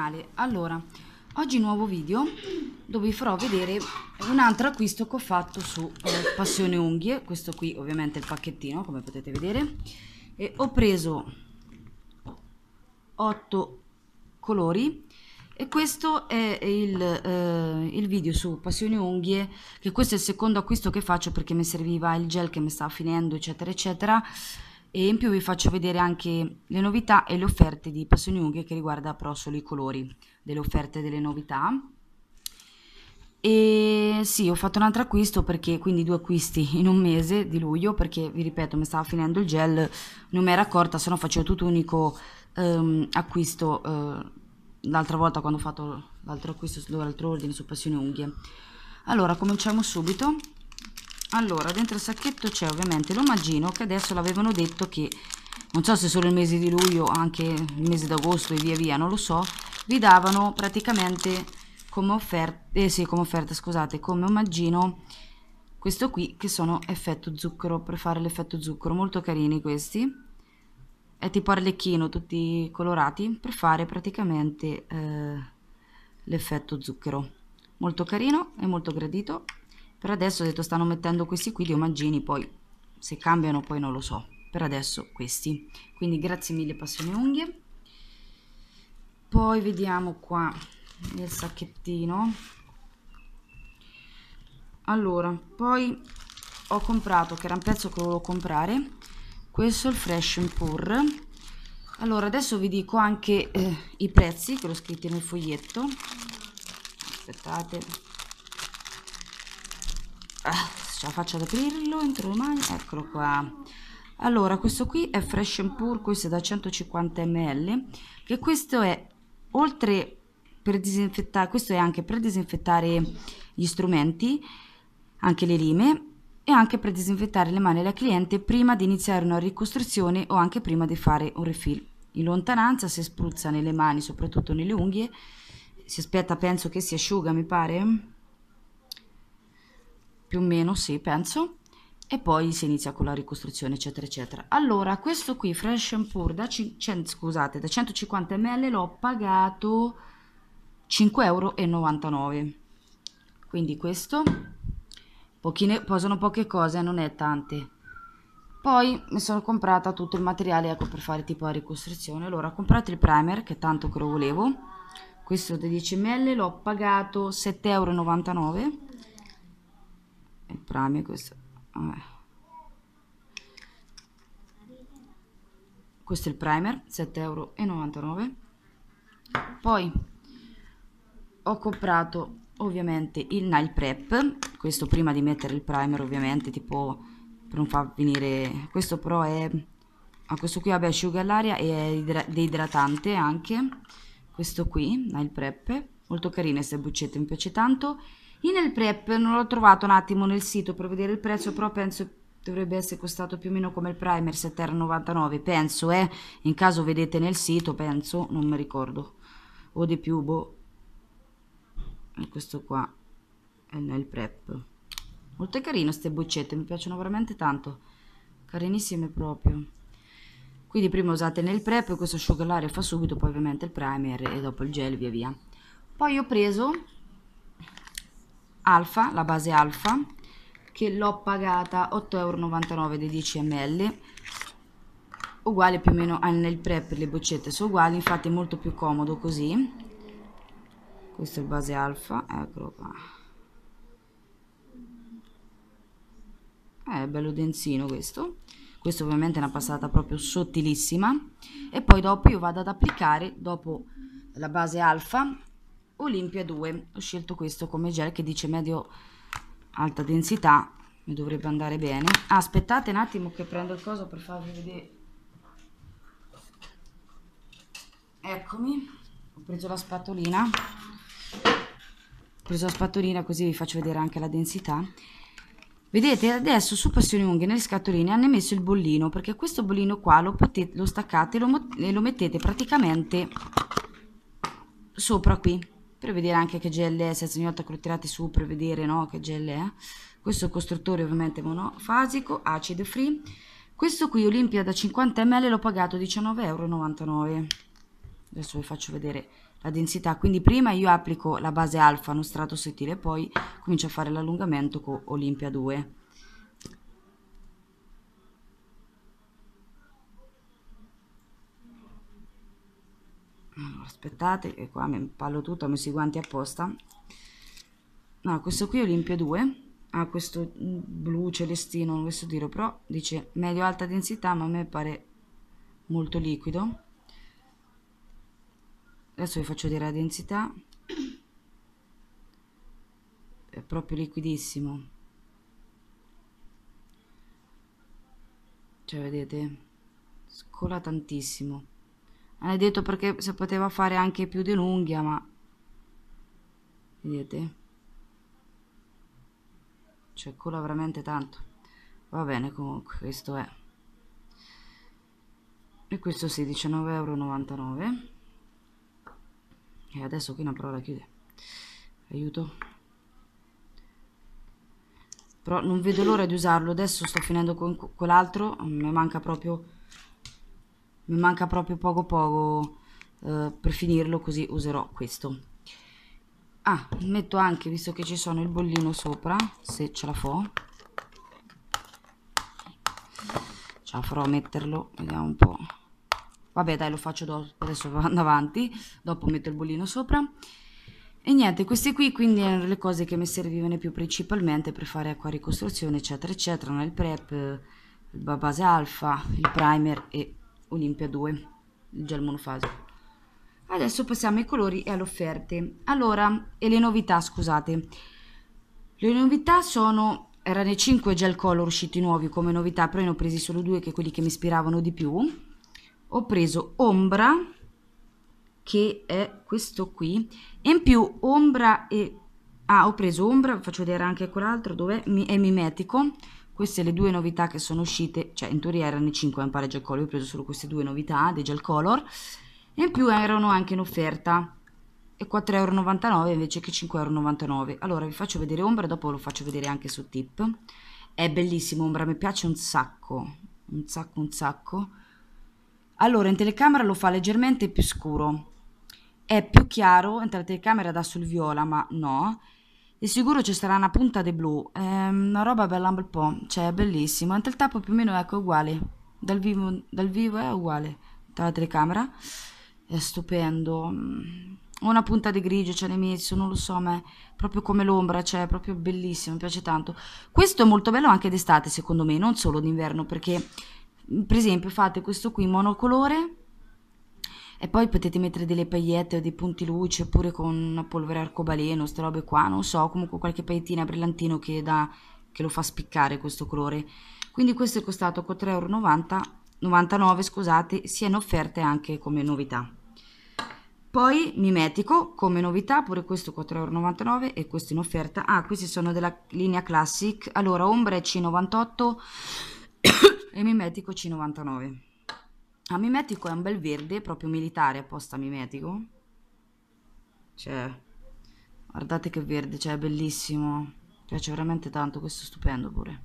canale allora oggi nuovo video dove vi farò vedere un altro acquisto che ho fatto su eh, passione unghie questo qui ovviamente è il pacchettino come potete vedere e ho preso 8 colori e questo è il, eh, il video su passione unghie che questo è il secondo acquisto che faccio perché mi serviva il gel che mi stava finendo eccetera eccetera e in più vi faccio vedere anche le novità e le offerte di Passioni Unghie che riguarda però solo i colori delle offerte e delle novità e sì ho fatto un altro acquisto perché quindi due acquisti in un mese di luglio perché vi ripeto mi stava finendo il gel non mi era accorta se no facevo tutto unico ehm, acquisto eh, l'altra volta quando ho fatto l'altro acquisto l'altro ordine su Passioni Unghie allora cominciamo subito allora dentro il sacchetto c'è ovviamente l'omaggino che adesso l'avevano detto che non so se solo il mese di luglio anche il mese d'agosto e via via non lo so vi davano praticamente come offerta eh sì come offerta scusate come omaggino questo qui che sono effetto zucchero per fare l'effetto zucchero molto carini questi è tipo arlecchino tutti colorati per fare praticamente eh, l'effetto zucchero molto carino e molto gradito per adesso ho detto stanno mettendo questi qui di omaggini, poi se cambiano poi non lo so. Per adesso questi. Quindi grazie mille Passione Unghie. Poi vediamo qua nel sacchettino. Allora, poi ho comprato, che era un pezzo che volevo comprare, questo è il Fresh and Pour. Allora, adesso vi dico anche eh, i prezzi, che l'ho scritto nel foglietto. Aspettate, eh, ce la faccio ad aprirlo entro le mani eccolo qua allora questo qui è fresh and pure questo è da 150 ml che questo è oltre per disinfettare questo è anche per disinfettare gli strumenti anche le lime e anche per disinfettare le mani della cliente prima di iniziare una ricostruzione o anche prima di fare un refill in lontananza si spruzza nelle mani soprattutto nelle unghie si aspetta penso che si asciuga mi pare più o meno sì, penso, e poi si inizia con la ricostruzione, eccetera, eccetera. Allora, questo qui, Fresh and Pour, da, scusate, da 150 ml l'ho pagato 5,99 euro. Quindi questo, pochine, sono poche cose, eh, non è tante. Poi mi sono comprata tutto il materiale ecco, per fare tipo la ricostruzione. Allora, ho comprato il primer, che tanto che lo volevo. Questo da 10 ml l'ho pagato 7,99 euro prime questo, vabbè. questo è il primer 7,99 euro poi ho comprato ovviamente il nail prep questo prima di mettere il primer ovviamente tipo per non far venire questo però è a ah, questo qui vabbè asciuga l'aria e è deidratante anche questo qui nail prep molto carine queste boccette mi piace tanto io nel prep non l'ho trovato un attimo nel sito per vedere il prezzo, però penso dovrebbe essere costato più o meno come il primer 7,99 penso eh in caso vedete nel sito penso non mi ricordo o di più boh e questo qua è nel prep molto carino queste boccette mi piacciono veramente tanto carinissime proprio quindi prima usate nel prep questo asciugalare fa subito poi ovviamente il primer e dopo il gel via via poi ho preso alfa, la base alfa, che l'ho pagata 8,99€ dei 10 ml, uguale più o meno nel pre per le boccette sono uguali, infatti è molto più comodo così. Questo è il base alfa, eccolo qua. È eh, bello densino questo questo ovviamente è una passata proprio sottilissima e poi dopo io vado ad applicare dopo la base alfa Olimpia 2 ho scelto questo come gel che dice medio alta densità mi dovrebbe andare bene ah, aspettate un attimo che prendo il coso per farvi vedere eccomi ho preso la spatolina ho preso la spatolina così vi faccio vedere anche la densità vedete adesso su passione unghie nelle scatoline hanno messo il bollino perché questo bollino qua lo, potete, lo staccate e lo mettete praticamente sopra qui per vedere anche che GLE, senza ogni volta che lo tirate su per vedere no, che GLE è. Eh. Questo è costruttore ovviamente monofasico, acid free. Questo qui Olimpia da 50 ml l'ho pagato 19,99 euro. Adesso vi faccio vedere la densità. Quindi prima io applico la base alfa, uno strato sottile, poi comincio a fare l'allungamento con Olimpia 2. Ah, aspettate che qua mi impallo tutto ho messo i guanti apposta no questo qui è Olimpio 2 ha questo blu celestino non questo tiro però dice medio alta densità ma a me pare molto liquido adesso vi faccio vedere la densità è proprio liquidissimo cioè vedete scola tantissimo hanno detto perché si poteva fare anche più di un'unghia ma vedete cioè cola veramente tanto va bene comunque questo è e questo sì 19,99 euro e adesso qui una parola chiudere. aiuto però non vedo l'ora di usarlo adesso sto finendo con quell'altro mi manca proprio mi manca proprio poco poco eh, per finirlo così userò questo ah metto anche visto che ci sono il bollino sopra se ce la fo ce la farò a metterlo vediamo un po' vabbè dai lo faccio dopo adesso vado avanti dopo metto il bollino sopra e niente, queste qui quindi erano le cose che mi servivano più principalmente per fare acqua ricostruzione, eccetera, eccetera, nel prep, la base alfa, il primer e Olimpia 2, il gel monofasico. Adesso passiamo ai colori e alle offerte. Allora, e le novità, scusate. Le novità sono, erano i 5 gel color usciti nuovi come novità, però ne ho presi solo due che quelli che mi ispiravano di più. Ho preso Ombra, che è questo qui, e in più Ombra e... Ah, ho preso Ombra, faccio vedere anche quell'altro, dove è mimetico queste le due novità che sono uscite, cioè in teoria erano 5 ampere gel color, io ho preso solo queste due novità di gel color, e in più erano anche in offerta, e 4,99€ invece che 5,99€. Allora vi faccio vedere ombra, dopo lo faccio vedere anche su tip. È bellissimo ombra, mi piace un sacco, un sacco, un sacco. Allora in telecamera lo fa leggermente più scuro, è più chiaro, entra la telecamera dà sul viola, ma no, di sicuro ci sarà una punta di blu, è ehm, una roba bella un bel po', cioè è bellissimo. Anche il tappo più o meno ecco uguale, dal vivo, dal vivo è uguale, dalla telecamera, è stupendo. Mm, una punta di grigio ce n'è messo, non lo so, ma è proprio come l'ombra, cioè è proprio bellissimo, mi piace tanto. Questo è molto bello anche d'estate secondo me, non solo d'inverno, perché mm, per esempio fate questo qui monocolore, e poi potete mettere delle pagliette o dei punti luce oppure con una polvere arcobaleno, queste robe qua, non so, comunque qualche pagliettina brillantino che, da, che lo fa spiccare questo colore. Quindi questo è costato 4,99 euro, scusate, sia in offerte anche come novità. Poi mimetico come novità, pure questo 4,99 euro e questo in offerta. Ah, questi sono della linea Classic. Allora, ombra è C98 e mimetico C99. A mimetico è un bel verde, proprio militare, apposta mimetico. Cioè, guardate che verde, cioè è bellissimo. Mi Piace veramente tanto, questo è stupendo pure.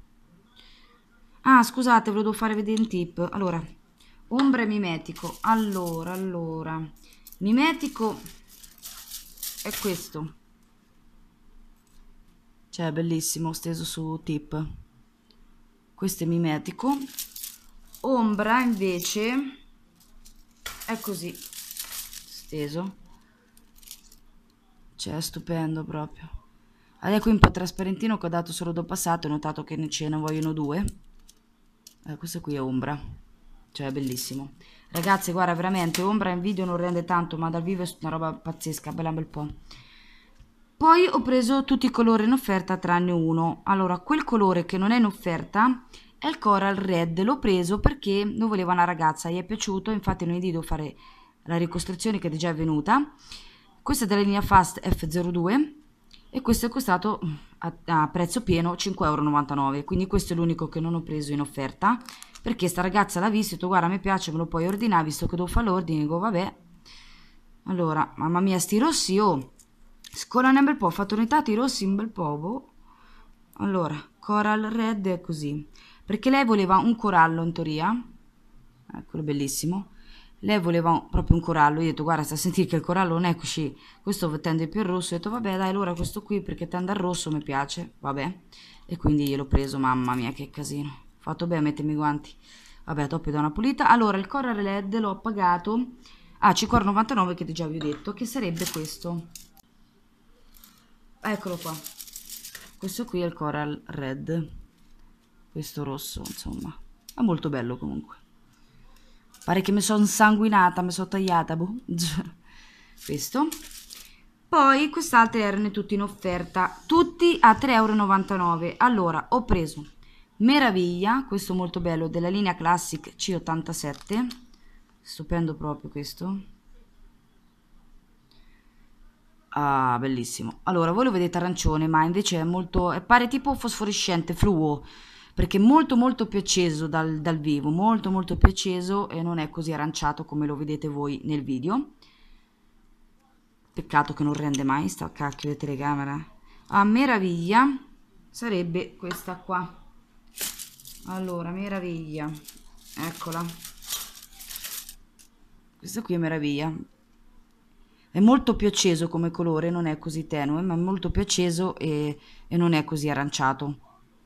Ah, scusate, ve lo devo fare vedere in tip. Allora, ombre mimetico. Allora, allora. Mimetico è questo. Cioè, è bellissimo, steso su tip. Questo è mimetico ombra invece è così steso cioè è stupendo proprio allora qui un po' trasparentino che ho dato solo dopo passato ho notato che ce ne vogliono due eh, questo qui è ombra cioè è bellissimo ragazzi guarda veramente ombra in video non rende tanto ma dal vivo è una roba pazzesca bella un bel po' poi ho preso tutti i colori in offerta tranne uno allora quel colore che non è in offerta il Coral Red l'ho preso perché non voleva una ragazza, gli è piaciuto, infatti lunedì devo fare la ricostruzione che è già venuta Questa è della linea Fast F02 e questo è costato a, a prezzo pieno 5,99 euro quindi questo è l'unico che non ho preso in offerta perché sta ragazza l'ha visto e ho detto guarda mi piace me lo puoi ordinare visto che devo fare l'ordine, dico vabbè. Allora, mamma mia sti rossi, oh, scolano un bel po', ho fatto unità i rossi un bel po', boh. Allora, Coral Red è così perché lei voleva un corallo in teoria, eccolo eh, bellissimo, lei voleva proprio un corallo, io ho detto guarda sta a sentire che il corallo non è così, questo tende più al rosso, ho detto vabbè dai allora questo qui perché tende al rosso mi piace, vabbè, e quindi gliel'ho preso, mamma mia che casino, ho fatto bene a mettermi i guanti, vabbè top da una pulita, allora il coral led l'ho pagato a ah, 5,99 che già vi ho detto, che sarebbe questo, eccolo qua, questo qui è il coral red, questo rosso, insomma. È molto bello comunque. Pare che mi sono sanguinata, mi sono tagliata, boh. questo. Poi quest'altro erano tutti in offerta, tutti a 3,99€. Allora, ho preso Meraviglia, questo molto bello, della linea Classic C87. Stupendo proprio questo. Ah, bellissimo. Allora, voi lo vedete arancione, ma invece è molto... È pare tipo fosforescente, fluo perché è molto molto più acceso dal, dal vivo, molto molto più acceso e non è così aranciato come lo vedete voi nel video. Peccato che non rende mai sta cacchio di telecamera. A ah, meraviglia sarebbe questa qua. Allora, meraviglia. Eccola. Questa qui è meraviglia. È molto più acceso come colore, non è così tenue, ma è molto più acceso e, e non è così aranciato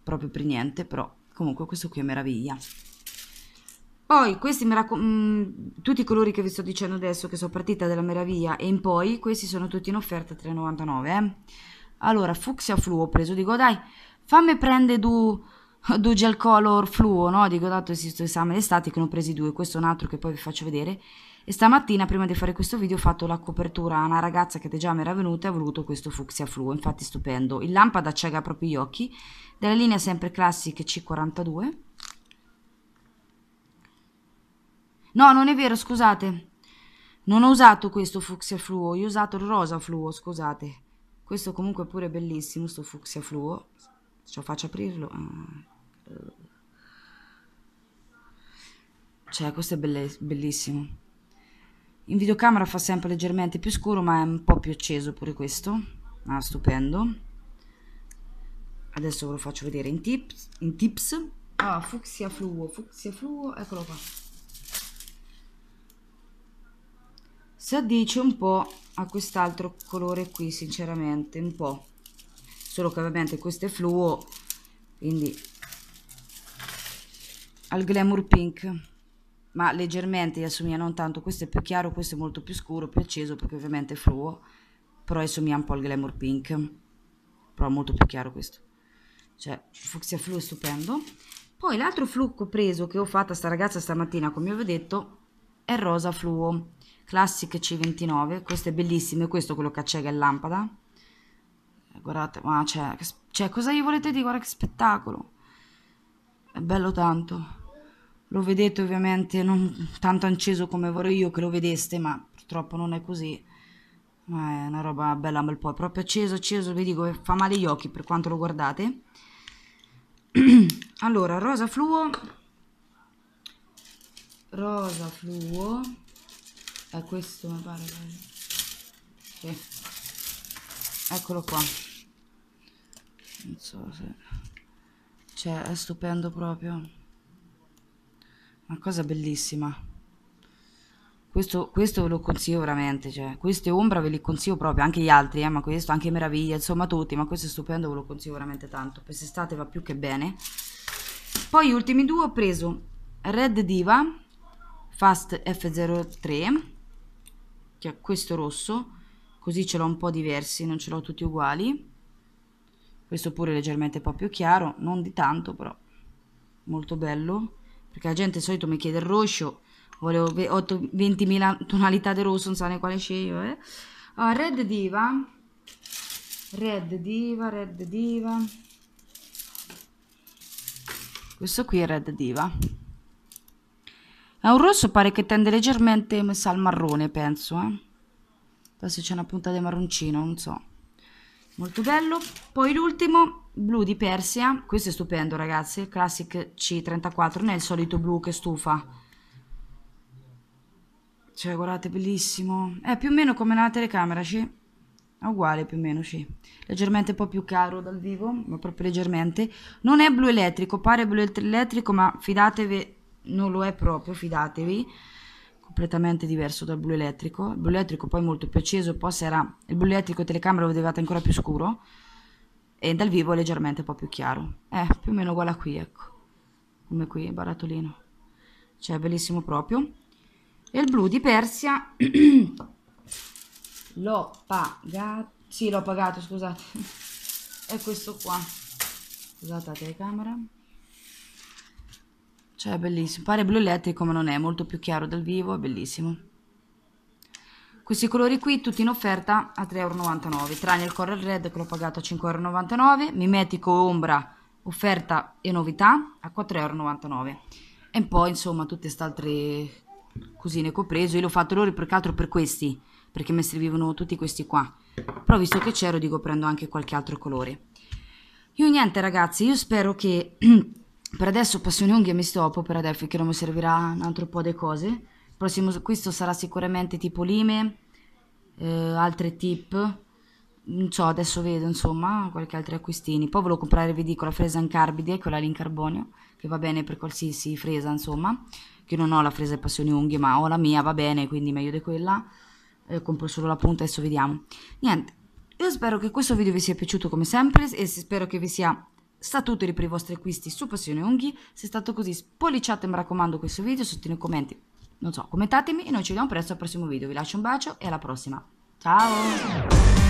proprio per niente, però comunque questo qui è meraviglia. Poi questi mh, mm, tutti i colori che vi sto dicendo adesso che sono partita dalla meraviglia e in poi, questi sono tutti in offerta 3,99 eh. Allora, fucsia fluo ho preso, dico dai, fammi prendere due du gel color fluo, no? Dico dato esisto esame d'estate che ne ho presi due, questo è un altro che poi vi faccio vedere. E stamattina, prima di fare questo video, ho fatto la copertura a una ragazza che già mi era venuta e ha voluto questo fucsia fluo, infatti stupendo. Il lampada cieca proprio gli occhi, della linea sempre classic C42. No, non è vero, scusate. Non ho usato questo fucsia fluo, io ho usato il rosa fluo, scusate. Questo comunque pure è pure bellissimo, sto fucsia fluo. Ce lo faccio aprirlo. Ah. Cioè, questo è bellissimo in videocamera fa sempre leggermente più scuro ma è un po' più acceso pure questo ah stupendo adesso ve lo faccio vedere in tips, in tips. ah fucsia fluo fucsia fluo eccolo qua si addice un po' a quest'altro colore qui sinceramente un po' solo che ovviamente questo è fluo quindi al glamour pink ma leggermente gli assomiglia non tanto, questo è più chiaro, questo è molto più scuro, più acceso perché ovviamente è fluo, però assomiglia un po' al Glamour Pink, però molto più chiaro questo, cioè fucsia fluo è stupendo. Poi l'altro flucco preso che ho fatto a sta ragazza stamattina, come vi ho detto, è rosa fluo, Classic C29, questo è bellissimo, e questo è quello che accega in lampada. Guardate, ma c'è, cioè, cosa gli volete dire? Guarda che spettacolo! È bello tanto lo vedete ovviamente non tanto acceso come vorrei io che lo vedeste ma purtroppo non è così ma è una roba bella un bel po' è proprio acceso acceso vi dico fa male gli occhi per quanto lo guardate allora rosa fluo rosa fluo è questo mi pare sì. eccolo qua non so se cioè è stupendo proprio una cosa bellissima. Questo, questo ve lo consiglio veramente, cioè, queste ombra ve le consiglio proprio, anche gli altri, eh, ma questo, anche Meraviglia, insomma tutti, ma questo è stupendo, ve lo consiglio veramente tanto, quest'estate va più che bene. Poi gli ultimi due ho preso Red Diva Fast F03, che è questo rosso, così ce l'ho un po' diversi, non ce l'ho tutti uguali. Questo pure leggermente un po' più chiaro, non di tanto però, molto bello perché la gente di solito mi chiede il rosso. Volevo 20.000 tonalità di rosso, non so ne quale sceglie. Eh? Allora, ah, Red Diva. Red Diva, Red Diva. Questo qui è Red Diva. È un rosso, pare che tende leggermente messa al marrone, penso. Eh? Adesso c'è una punta di marroncino, non so. Molto bello. Poi l'ultimo blu di Persia, questo è stupendo ragazzi, il Classic C34, non è il solito blu che stufa. Cioè guardate, bellissimo. È più o meno come la telecamera, sì. È uguale più o meno, sì. Leggermente un po' più caro dal vivo, ma proprio leggermente. Non è blu elettrico, pare blu elettrico, ma fidatevi, non lo è proprio, fidatevi. Completamente diverso dal blu elettrico. Il blu elettrico poi molto più acceso, poi sarà... Il blu elettrico telecamera lo vedevate ancora più scuro e dal vivo è leggermente un po' più chiaro. Eh, più o meno uguale a qui, ecco, come qui, barattolino. Cioè, bellissimo proprio. E il blu di Persia l'ho pagato, sì, l'ho pagato, scusate, è questo qua. Scusate la telecamera. Cioè, bellissimo. Pare blu elettrico, ma non è, molto più chiaro dal vivo, è bellissimo. Questi colori qui tutti in offerta a 3,99€, tranne il Coral Red che l'ho pagato a 5,99€, Mimetico Ombra offerta e novità a 4,99€. E poi insomma tutte queste altre cosine che ho preso, io l'ho fatto loro perché altro per questi, perché mi servivano tutti questi qua. Però visto che c'ero dico prendo anche qualche altro colore. Io niente ragazzi, io spero che per adesso Passione Unghie mi stoppo per Adelphi che non mi servirà un altro po' di cose prossimo acquisto sarà sicuramente tipo lime, eh, altre tip, non so, adesso vedo insomma qualche altro acquistini. Poi volevo comprare, vi dico, la fresa in carbide, quella lì carbonio, che va bene per qualsiasi fresa insomma, che non ho la fresa e passioni unghie, ma ho la mia, va bene, quindi meglio di quella. Eh, compro solo la punta, adesso vediamo. Niente, io spero che questo video vi sia piaciuto come sempre e spero che vi sia stato utile per i vostri acquisti su passioni unghie Se è stato così, spolliciate mi raccomando questo video sotto nei commenti non so, commentatemi e noi ci vediamo presto al prossimo video. Vi lascio un bacio e alla prossima. Ciao!